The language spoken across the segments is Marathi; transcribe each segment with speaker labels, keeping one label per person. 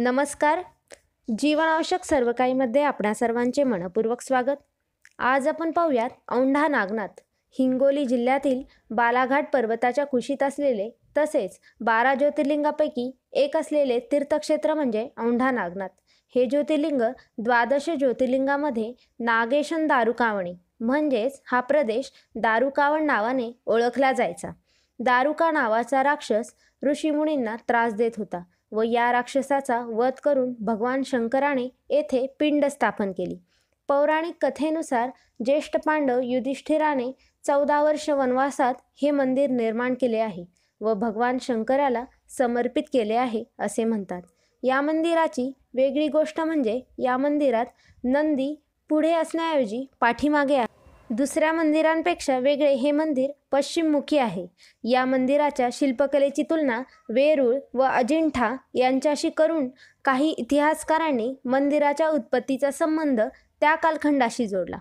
Speaker 1: नमस्कार जीवनावश्यक सर्व काहीमध्ये आपणा सर्वांचे मनपूर्वक स्वागत आज आपण पाहूयात औंढा नागनाथ हिंगोली जिल्ह्यातील बालाघाट पर्वताच्या कुशीत असलेले तसेच बारा ज्योतिर्लिंगापैकी एक असलेले तीर्थक्षेत्र म्हणजे औंढा नागनाथ हे ज्योतिर्लिंग द्वादश ज्योतिर्लिंगामध्ये नागेशन दारुकावणी म्हणजेच हा प्रदेश दारुकावण नावाने ओळखला जायचा दारुका नावाचा राक्षस ऋषीमुनींना त्रास देत होता व या राक्षसाचा वध करून भगवान शंकराने येथे पिंड स्थापन केली पौराणिक कथेनुसार ज्येष्ठ पांडव युधिष्ठिराने चौदा वर्ष वनवासात हे मंदिर निर्माण केले आहे व भगवान शंकराला समर्पित केले आहे असे म्हणतात या मंदिराची वेगळी गोष्ट म्हणजे या मंदिरात नंदी पुढे असण्याऐवजी पाठीमागे आहे दुसऱ्या मंदिरांपेक्षा वेगळे हे मंदिर पश्चिममुखी आहे या मंदिराच्या शिल्पकलेची तुलना वेरूळ व अजिंठा यांच्याशी करून काही इतिहासकारांनी मंदिराच्या उत्पत्तीचा संबंध त्या कालखंडाशी जोडला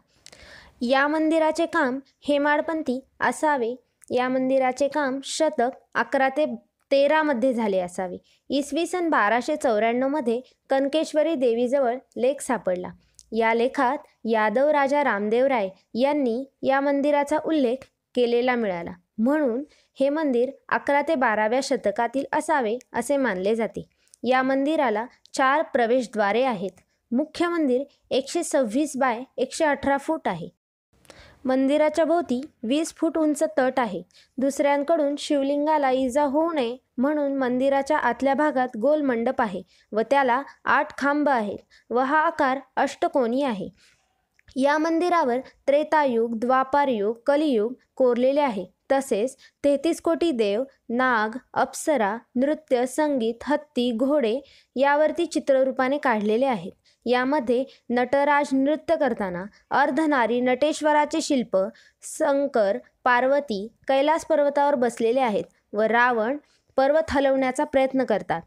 Speaker 1: या मंदिराचे काम हेमाडपंथी असावे या मंदिराचे काम शतक अकरा ते तेरामध्ये झाले असावे इसवी सन बाराशे चौऱ्याण्णवमध्ये कनकेश्वरी देवीजवळ लेख सापडला या लेखात यादव राजा रामदेवराय यांनी या मंदिराचा उल्लेख केलेला मिळाला म्हणून हे मंदिर अकरा ते बाराव्या शतकातील असावे असे मानले जाते या मंदिराला चार प्रवेशद्वारे आहेत मुख्य मंदिर एकशे सव्वीस बाय एकशे अठरा फूट आहे मंदिराच्या भोवती वीस फूट उंच तट आहे दुसऱ्यांकडून शिवलिंगाला इजा होऊ नये म्हणून मंदिराच्या आतल्या भागात गोल मंडप आहे व त्याला आठ खांब आहेत व हा आकार अष्टकोनी आहे या मंदिरावर त्रेतायुग द्वापारयुग कलियुग कोरलेले आहे तसेच तेहतीस कोटी देव नाग अप्सरा नृत्य संगीत हत्ती घोडे यावरती चित्ररूपाने काढलेले आहेत यामध्ये नटराज नृत्य करताना अर्धनारी नटेश्वराचे शिल्प शंकर पार्वती कैलास पर्वतावर बसलेले आहेत व रावण पर्वत हलवण्याचा प्रयत्न करतात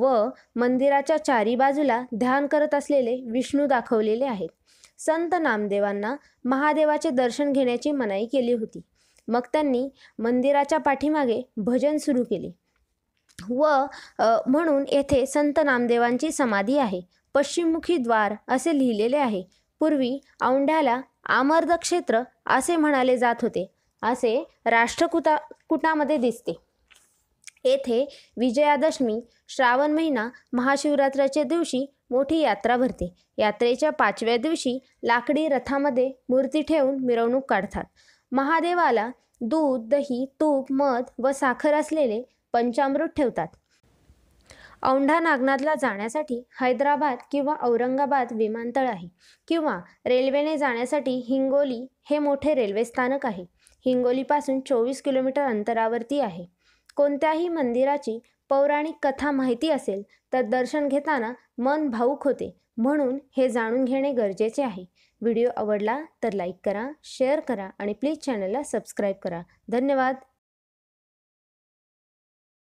Speaker 1: व मंदिराच्या चारी बाजूला ध्यान करत असलेले विष्णू दाखवलेले आहेत संत नामदेवांना महादेवाचे दर्शन घेण्याची मनाई केली होती मग त्यांनी मंदिराच्या पाठीमागे भजन सुरू केले व म्हणून येथे संत नामदेवांची समाधी आहे पश्चिममुखी द्वार असे लिहिलेले आहे पूर्वी औंढ्याला आमर्द क्षेत्र असे म्हणाले जात होते असे राष्ट्रकुटा कुटामध्ये दिसते येथे विजयादशमी श्रावण महिना महाशिवरात्राच्या दिवशी मोठी यात्रा भरते यात्रेच्या पाचव्या दिवशी लाकडी रथामध्ये मूर्ती ठेवून मिरवणूक काढतात महादेवाला दूध दही तूप मध व साखर असलेले पंचामृत ठेवतात औंढा नागनाथला जाण्यासाठी हैदराबाद किंवा औरंगाबाद विमानतळ आहे किंवा रेल्वेने जाण्यासाठी हिंगोली हे मोठे रेल्वे स्थानक आहे हिंगोलीपासून चोवीस किलोमीटर अंतरावरती आहे कोणत्याही मंदिराची पौराणिक कथा माहिती असेल तर दर्शन घेताना मन भाऊक होते म्हणून हे जाणून घेणे गरजेचे आहे व्हिडिओ आवडला तर लाईक करा शेअर करा आणि प्लीज चॅनलला सबस्क्राईब करा धन्यवाद